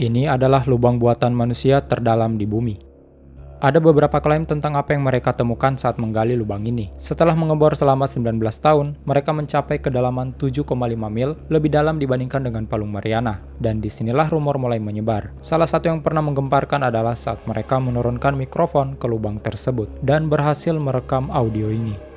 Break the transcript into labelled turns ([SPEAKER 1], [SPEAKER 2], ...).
[SPEAKER 1] ini adalah lubang buatan manusia terdalam di bumi. Ada beberapa klaim tentang apa yang mereka temukan saat menggali lubang ini. Setelah mengebor selama 19 tahun, mereka mencapai kedalaman 7,5 mil, lebih dalam dibandingkan dengan Palung Mariana. Dan disinilah rumor mulai menyebar. Salah satu yang pernah menggemparkan adalah saat mereka menurunkan mikrofon ke lubang tersebut dan berhasil merekam audio ini.